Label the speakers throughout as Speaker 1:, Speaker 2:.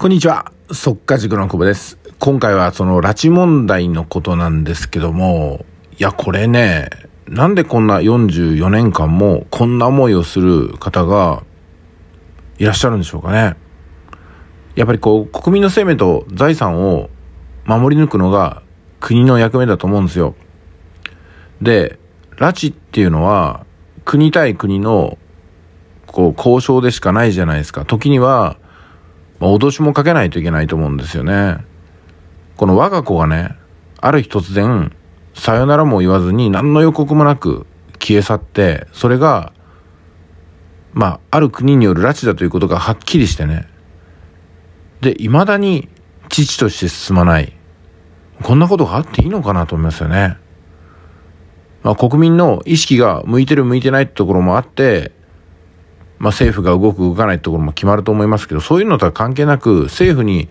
Speaker 1: こんにちは。っか塾の久保です。今回はその拉致問題のことなんですけども、いや、これね、なんでこんな44年間もこんな思いをする方がいらっしゃるんでしょうかね。やっぱりこう、国民の生命と財産を守り抜くのが国の役目だと思うんですよ。で、拉致っていうのは国対国のこう交渉でしかないじゃないですか。時にはまあ、脅しもかけないといけないと思うんですよね。この我が子がね、ある日突然、さよならも言わずに何の予告もなく消え去って、それが、まあ、ある国による拉致だということがはっきりしてね。で、未だに父として進まない。こんなことがあっていいのかなと思いますよね。まあ、国民の意識が向いてる向いてないってところもあって、まあ、政府が動く動かないところも決まると思いますけど、そういうのとは関係なく、政府に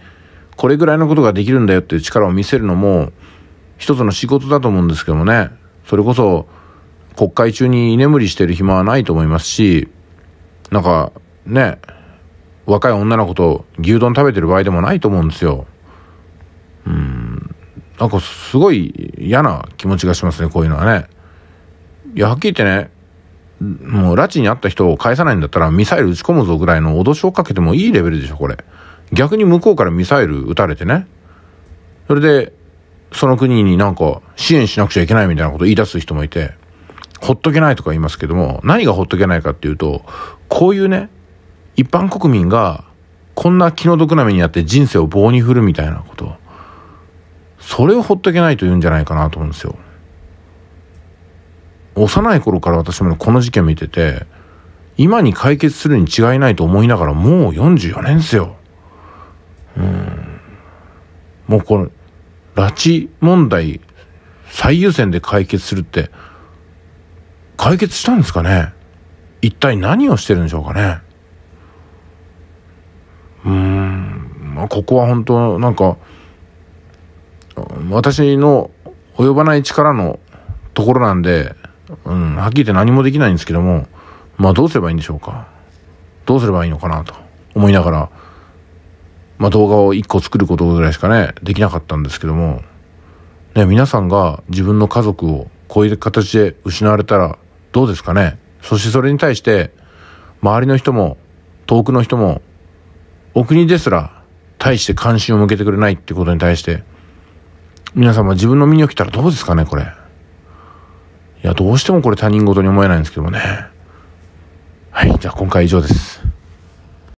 Speaker 1: これぐらいのことができるんだよっていう力を見せるのも、一つの仕事だと思うんですけどもね、それこそ国会中に居眠りしてる暇はないと思いますし、なんかね、若い女の子と牛丼食べてる場合でもないと思うんですよ。うん。なんかすごい嫌な気持ちがしますね、こういうのはね。いや、はっきり言ってね、もう拉致にあった人を返さないんだったらミサイル撃ち込むぞぐらいの脅しをかけてもいいレベルでしょ、これ。逆に向こうからミサイル撃たれてね。それで、その国になんか支援しなくちゃいけないみたいなことを言い出す人もいて、ほっとけないとか言いますけども、何がほっとけないかっていうと、こういうね、一般国民がこんな気の毒な目にあって人生を棒に振るみたいなこと、それをほっとけないと言うんじゃないかなと思うんですよ。幼い頃から私もこの事件見てて、今に解決するに違いないと思いながら、もう44年ですよ。うん。もうこの、拉致問題最優先で解決するって、解決したんですかね一体何をしてるんでしょうかねうーん、まあ、ここは本当なんか、私の及ばない力のところなんで、うん、はっきり言って何もできないんですけども、まあどうすればいいんでしょうか。どうすればいいのかなと思いながら、まあ動画を1個作ることぐらいしかね、できなかったんですけども、ね、皆さんが自分の家族をこういう形で失われたらどうですかね。そしてそれに対して、周りの人も、遠くの人も、お国ですら、大して関心を向けてくれないってことに対して、皆様自分の身に起きたらどうですかね、これ。いや、どうしてもこれ他人事に思えないんですけどもね。はい、じゃあ今回以上です。